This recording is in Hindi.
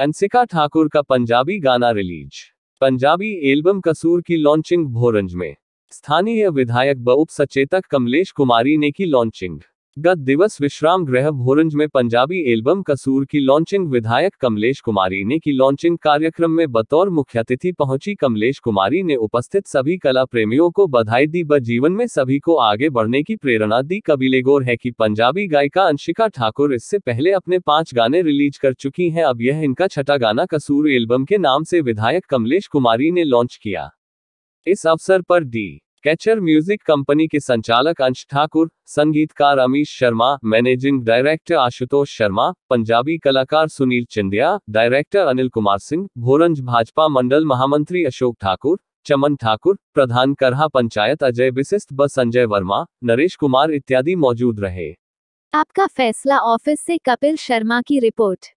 अंसिका ठाकुर का पंजाबी गाना रिलीज पंजाबी एल्बम कसूर की लॉन्चिंग भोरंज में स्थानीय विधायक व उप सचेतक कमलेश कुमारी ने की लॉन्चिंग गत दिवस विश्राम गृह भोरंज में पंजाबी एल्बम कसूर की लॉन्चिंग विधायक कमलेश कुमारी ने की लॉन्चिंग कार्यक्रम में बतौर अतिथि पहुंची कमलेश कुमारी ने उपस्थित सभी कला प्रेमियों को बधाई दी व जीवन में सभी को आगे बढ़ने की प्रेरणा दी कबीले गौर है कि पंजाबी गायिका अंशिका ठाकुर इससे पहले अपने पांच गाने रिलीज कर चुकी हैं अब यह इनका छठा गाना कसूर एल्बम के नाम से विधायक कमलेश कुमारी ने लॉन्च किया इस अवसर पर डी कैचर म्यूजिक कंपनी के संचालक अंश ठाकुर संगीतकार अमीश शर्मा मैनेजिंग डायरेक्टर आशुतोष शर्मा पंजाबी कलाकार सुनील चिंदिया डायरेक्टर अनिल कुमार सिंह भोरंज भाजपा मंडल महामंत्री अशोक ठाकुर चमन ठाकुर प्रधान करहा पंचायत अजय विशिष्ट बस संजय वर्मा नरेश कुमार इत्यादि मौजूद रहे आपका फैसला ऑफिस से कपिल शर्मा की रिपोर्ट